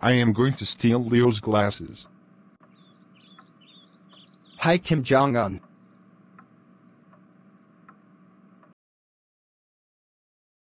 I am going to steal Leo's glasses. Hi Kim Jong-un.